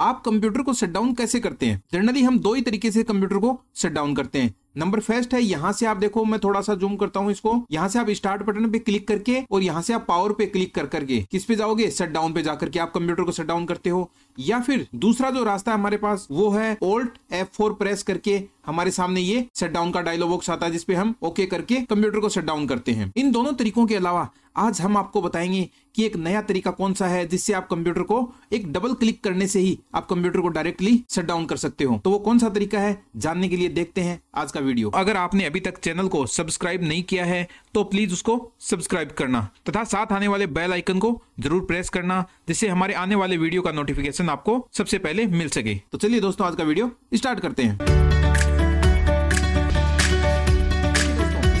आप कंप्यूटर को set down कैसे करते हैं जनरली हम दो ही तरीके से कंप्यूटर को सेट डाउन करते हैं नंबर फर्स्ट है यहाँ से आप देखो मैं थोड़ा सा जूम करता हूँ इसको यहाँ से आप स्टार्ट बटन पे क्लिक करके और यहाँ से आप पावर पे क्लिक कर करके किस पे जाओगे सेट डाउन पे जाकर के आप कंप्यूटर को सेट डाउन करते हो या फिर दूसरा जो रास्ता है हमारे पास वो है ओल्ट एफ फोर प्रेस करके हमारे सामने ये सेट डाउन का डायलॉग बॉक्स आता है जिसपे हम ओके करके कंप्यूटर को सेट डाउन करते हैं इन दोनों तरीकों के अलावा आज हम आपको बताएंगे कि एक नया तरीका कौन सा है जिससे आप कंप्यूटर को एक डबल क्लिक करने से ही आप कंप्यूटर को डायरेक्टली शट डाउन कर सकते हो तो वो कौन सा तरीका है जानने के लिए देखते हैं आज का वीडियो अगर आपने अभी तक चैनल को सब्सक्राइब नहीं किया है तो प्लीज उसको सब्सक्राइब करना तथा साथ आने वाले बेल आइकन को जरूर प्रेस करना जिससे हमारे आने वाले वीडियो का नोटिफिकेशन आपको सबसे पहले मिल सके तो चलिए दोस्तों आज का वीडियो स्टार्ट करते हैं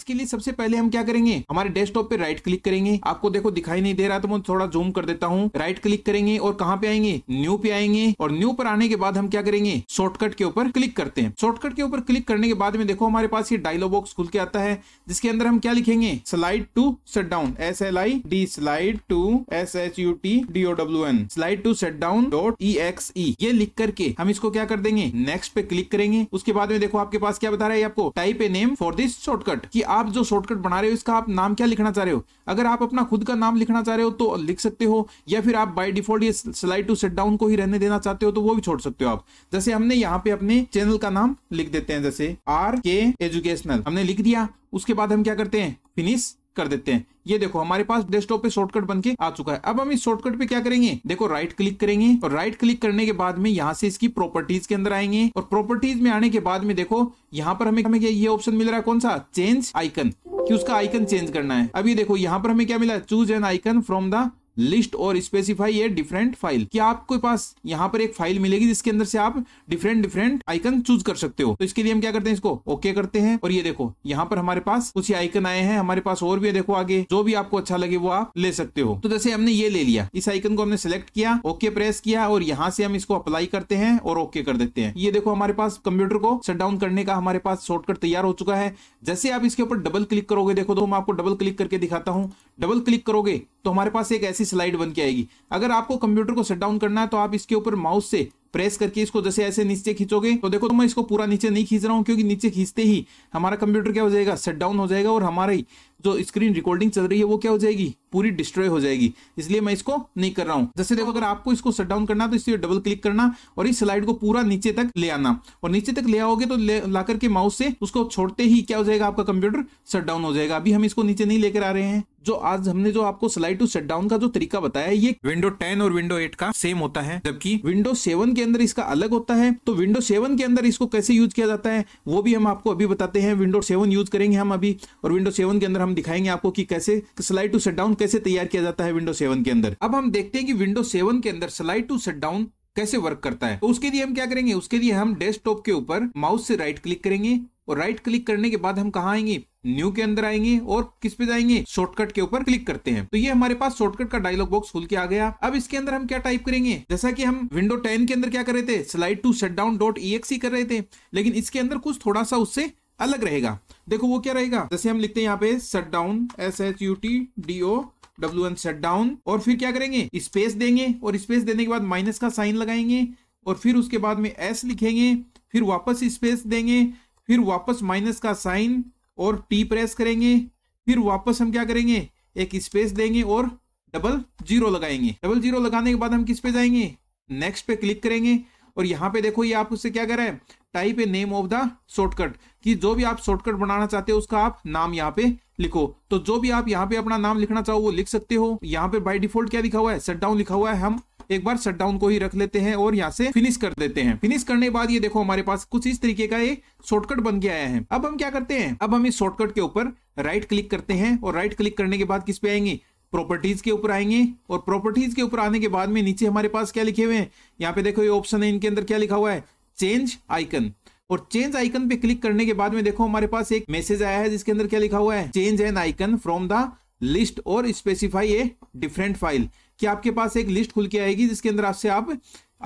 इसके लिए सबसे पहले हम क्या करेंगे हमारे डेस्कटॉप पे राइट क्लिक करेंगे आपको देखो दिखाई नहीं दे रहा तो मैं थोड़ा जूम कर देता हूँ राइट क्लिक करेंगे और कहाँ पे आएंगे न्यू पे आएंगे और न्यू पर आने के बाद हम क्या करेंगे शॉर्टकट के ऊपर क्लिक करते हैं शॉर्टकट के ऊपर क्लिक करने के बाद में देखो हमारे पास ये डायलॉग बॉक्स खुल के आता है जिसके अंदर हम क्या लिखेंगे slide to shut down S L I D slide to S H U T D O W N slide to shut down dot E X E ये लिख करके हम इसको क्या कर देंगे नेक्स्ट पे क्लिक करेंगे उसके बाद में देखो आपके पास क्या बता रहा है आपको type a name for this shortcut की आप जो शॉर्टकट बना रहे हो इसका आप नाम क्या लिखना चाह रहे हो अगर आप अपना खुद का नाम लिखना चाह रहे हो तो लिख सकते हो या फिर आप बाय डिफॉल्ट ये स्लाइड टू सेट डाउन को ही रहने देना चाहते हो तो वो भी छोड़ सकते हो आप जैसे हमने यहाँ पे अपने चैनल का नाम लिख देते हैं जैसे आर के एजुकेशनल हमने लिख दिया उसके बाद हम क्या करते हैं फिनिश कर देते हैं ये देखो हमारे पास डेस्कटॉप पे शॉर्टकट बन के आ चुका है अब हम इस शॉर्टकट पे क्या करेंगे देखो राइट क्लिक करेंगे और राइट क्लिक करने के बाद में यहाँ से इसकी प्रॉपर्टीज के अंदर आएंगे और प्रॉपर्टीज में आने के बाद में देखो यहाँ पर हमें हमें ये ऑप्शन मिल रहा है कौन सा चेंज आइकन कि उसका आइकन चेंज करना है अब ये देखो यहाँ पर हमें क्या मिला choose an icon from the list और स्पेसिफाई ए डिफरेंट फाइल कि आपके पास यहाँ पर एक फाइल मिलेगी जिसके अंदर से आप डिफरेंट डिफरेंट आइकन चूज कर सकते हो तो इसके लिए हम क्या करते हैं इसको ओके okay करते हैं और ये देखो यहाँ पर हमारे पास कुछ आइकन आए हैं हमारे पास और भी देखो आगे जो भी आपको अच्छा लगे वो आप ले सकते हो तो जैसे हमने ये ले लिया इस आइकन को हमने सिलेक्ट किया ओके okay प्रेस किया और यहाँ से हम इसको अप्लाई करते हैं और ओके okay कर देते हैं ये देखो हमारे पास कंप्यूटर को शट डाउन करने का हमारे पास शॉर्टकट तैयार हो चुका है जैसे आप इसके ऊपर डबल क्लिक करोगे देखो तो मैं आपको डबल क्लिक करके दिखाता हूँ डबल क्लिक करोगे तो हमारे पास एक ऐसी सी स्लाइड बन के आएगी अगर आपको कंप्यूटर को सेट डाउन करना है तो आप इसके ऊपर माउस से प्रेस करके इसको जैसे ऐसे नीचे खींचोगे तो देखो तो मैं इसको पूरा नीचे नहीं खींच रहा हूँ क्योंकि नीचे खींचते ही हमारा कंप्यूटर क्या हो जाएगा सेट डाउन हो जाएगा और ही जो स्क्रीन रिकॉर्डिंग चल रही है वो क्या हो जाएगी पूरी डिस्ट्रॉय हो जाएगी इसलिए मैं इसको नहीं कर रहा हूं जैसे देखो अगर आपको इसको शट डाउन करना तो इसलिए डबल क्लिक करना और इस स्लाइड को पूरा नीचे तक ले आना और नीचे तक ले आओगे तो लाकर के माउस से उसको छोड़ते ही क्या हो जाएगा आपका कंप्यूटर शट डाउन हो जाएगा अभी हम इसको नीचे नहीं लेकर आ रहे हैं जो आज हमने जो आपको स्लाइड टू शट डाउन का जो तरीका बताया ये विंडो टेन और विंडो एट का सेम होता है जबकि विंडो सेवन के अंदर इसका अलग होता है तो विंडो सेवन के अंदर इसको कैसे यूज किया जाता है वो भी हम आपको अभी बताते हैं विंडो सेवन यूज करेंगे हम अभी और विंडो सेवन के अंदर हम दिखाएंगे आपको कि कैसे स्लाइड टू शट डाउन कैसे तैयार किया जाता है विंडो सेवन के अंदर अब हम देखते हैं कि विंडो सेवन के अंदर स्लाइड टू शट डाउन कैसे वर्क करता है तो उसके लिए हम क्या करेंगे उसके लिए हम डेस्कटॉप के ऊपर माउस से राइट क्लिक करेंगे और राइट क्लिक करने के बाद हम कहा आएंगे न्यू के अंदर आएंगे और किस पे जाएंगे शॉर्टकट के ऊपर क्लिक करते हैं तो ये हमारे पास शॉर्टकट का डायलॉग बॉक्स खुल के आ गया अब इसके अंदर हम क्या टाइप करेंगे जैसा कि हम विंडो 10 के अंदर क्या कर रहे थे slide to shut down dot E कर रहे थे लेकिन इसके अंदर कुछ थोड़ा सा उससे अलग रहेगा देखो वो क्या रहेगा जैसे हम लिखते हैं यहाँ पे shut down S H U T D O W N shut down और फिर क्या करेंगे स्पेस देंगे और स्पेस देने के बाद माइनस का साइन लगाएंगे और फिर उसके बाद में एस लिखेंगे फिर वापस स्पेस देंगे फिर वापस माइनस का साइन और टी प्रेस करेंगे फिर वापस हम क्या करेंगे एक स्पेस देंगे और डबल जीरो लगाएंगे डबल जीरो लगाने के बाद हम किस पे जाएंगे नेक्स्ट पे क्लिक करेंगे और यहाँ पे देखो ये आप उससे क्या कर रहे हैं type a name of the shortcut कि जो भी आप शॉर्टकट बनाना चाहते हो उसका आप नाम यहाँ पे लिखो तो जो भी आप यहाँ पे अपना नाम लिखना चाहो वो लिख सकते हो यहाँ पे बाई डिफॉल्ट क्या लिखा हुआ है शट डाउन लिखा हुआ है हम एक बार शट डाउन को ही रख लेते हैं और यहाँ से फिनिश कर देते हैं फिनिश करने के बाद ये देखो हमारे पास कुछ इस तरीके का ये शॉर्टकट बन के आया है अब हम क्या करते हैं अब हम इस शॉर्टकट के ऊपर राइट क्लिक करते हैं और राइट क्लिक करने के बाद किस पे आएंगे प्रॉपर्टीज के ऊपर आएंगे और प्रॉपर्टीज के ऊपर आने के बाद में नीचे हमारे पास क्या लिखे हुए हैं यहाँ पे देखो ये ऑप्शन है इनके अंदर क्या लिखा हुआ है चेंज आइकन और चेंज आइकन पे क्लिक करने के बाद में देखो हमारे पास एक मैसेज आया है जिसके अंदर क्या लिखा हुआ है change an icon from the list और स्पेसिफाई ए डिफरेंट फाइल कि आपके पास एक लिस्ट खुल के आएगी जिसके अंदर आपसे आप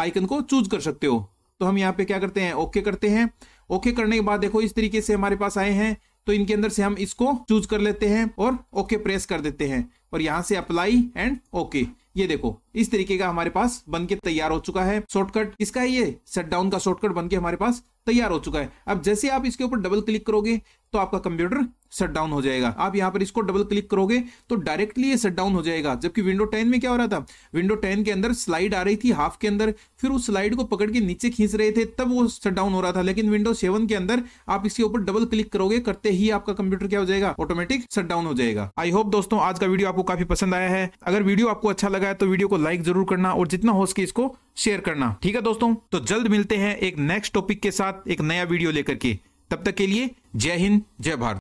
आइकन को चूज कर सकते हो तो हम यहाँ पे क्या करते हैं ओके करते हैं ओके करने के बाद देखो इस तरीके से हमारे पास आए हैं तो इनके अंदर से हम इसको चूज कर लेते हैं और ओके प्रेस कर देते हैं और यहाँ से अप्लाई एंड ओके ये देखो इस तरीके का हमारे पास बन के तैयार हो चुका है शॉर्टकट इसका ये शटडाउन का शॉर्टकट बन के हमारे पास तैयार हो चुका है अब जैसे आप इसके ऊपर डबल क्लिक करोगे तो आपका कंप्यूटर शट डाउन हो जाएगा आप यहाँ पर इसको डबल क्लिक करोगे तो डायरेक्टली ये शट डाउन हो जाएगा जबकि विंडो टेन में क्या हो रहा था विंडो टेन के अंदर स्लाइड आ रही थी हाफ के अंदर फिर उस स्लाइड को पकड़ के नीचे खींच रहे थे तब वो शट डाउन हो रहा था लेकिन विंडो सेवन के अंदर आप इसके ऊपर डबल क्लिक करोगे करते ही आपका कंप्यूटर क्या हो जाएगा ऑटोमेटिक शट डाउन हो जाएगा आई होप दोस्तों आज का वीडियो आपको काफी पसंद आया है अगर वीडियो आपको अच्छा लगा है तो वीडियो को लाइक जरूर करना और जितना हो सके इसको शेयर करना ठीक है दोस्तों तो जल्द मिलते हैं एक नेक्स्ट टॉपिक के साथ एक नया वीडियो लेकर के तब तक के लिए जय हिंद जय भारत